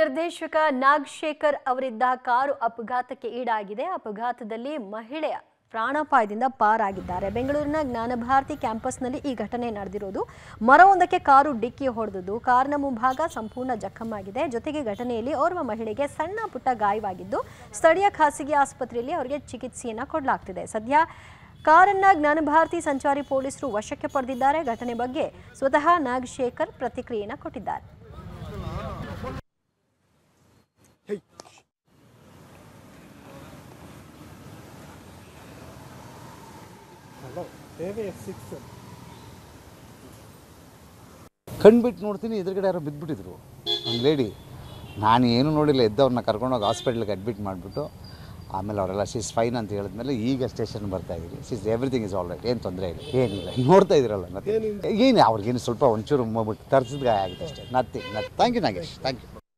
ನಿರ್ದೇಶಕ ನಾಗಶೇಖರ್ ಅವರಿದ್ದ ಕಾರು ಅಪಘಾತಕ್ಕೆ ಈಡಾಗಿದೆ ಅಪಘಾತದಲ್ಲಿ ಮಹಿಳೆಯ ಪ್ರಾಣಾಪಾಯದಿಂದ ಪಾರಾಗಿದ್ದಾರೆ ಬೆಂಗಳೂರಿನ ಜ್ಞಾನಭಾರತಿ ಕ್ಯಾಂಪಸ್ನಲ್ಲಿ ಈ ಘಟನೆ ನಡೆದಿರೋದು ಮರವೊಂದಕ್ಕೆ ಕಾರು ಡಿಕ್ಕಿ ಹೊಡೆದದ್ದು ಕಾರಿನ ಮುಂಭಾಗ ಸಂಪೂರ್ಣ ಜಖಮ್ಮಾಗಿದೆ ಜೊತೆಗೆ ಘಟನೆಯಲ್ಲಿ ಓರ್ವ ಮಹಿಳೆಗೆ ಸಣ್ಣ ಪುಟ್ಟ ಗಾಯವಾಗಿದ್ದು ಸ್ಥಳೀಯ ಖಾಸಗಿ ಆಸ್ಪತ್ರೆಯಲ್ಲಿ ಅವರಿಗೆ ಚಿಕಿತ್ಸೆಯನ್ನು ಕೊಡಲಾಗ್ತಿದೆ ಸದ್ಯ ಕಾರನ್ನ ಜ್ಞಾನಭಾರತಿ ಸಂಚಾರಿ ಪೊಲೀಸರು ವಶಕ್ಕೆ ಪಡೆದಿದ್ದಾರೆ ಘಟನೆ ಬಗ್ಗೆ ಸ್ವತಃ ನಾಗಶೇಖರ್ ಪ್ರತಿಕ್ರಿಯೆಯನ್ನು ಕೊಟ್ಟಿದ್ದಾರೆ Hey. ಕಣ್ಬಿಟ್ಟು ನೋಡ್ತೀನಿ ಎದುರುಗಡೆ ಯಾರೋ ಬಿದ್ದುಬಿಟ್ಟಿದ್ರು ಒಂದು ಲೇಡಿ ನಾನು ಏನು ನೋಡಿಲ್ಲ ಎದ್ದವ್ರನ್ನ ಕರ್ಕೊಂಡೋಗಿ ಹಾಸ್ಪಿಟ್ಲಿಗೆ ಅಡ್ಮಿಟ್ ಮಾಡಿಬಿಟ್ಟು ಆಮೇಲೆ ಅವರೆಲ್ಲ ಸಿಸ್ ಫೈನ್ ಅಂತ ಹೇಳಿದ್ಮೇಲೆ ಈಗ ಸ್ಟೇಷನ್ ಬರ್ತಾ ಇದ್ದೀನಿ ಸೀಸ್ ಎವ್ರಿಥಿಂಗ್ ಇಸ್ ಆಲ್ರೆಡಿ ಏನು ತೊಂದರೆ ಇಲ್ಲ ಏನಿಲ್ಲ ನೋಡ್ತಾ ಇದ್ರಲ್ಲ ಮತ್ತೆ ಏನು ಅವ್ರಿಗೇನು ಸ್ವಲ್ಪ ಒಂಚೂರು ತರಿಸಿದ ಗಾಯ ಆಗಿದೆ ಅಷ್ಟೇ ನಥಿಂಗ್ ನತ್ thank you Nagesh thank you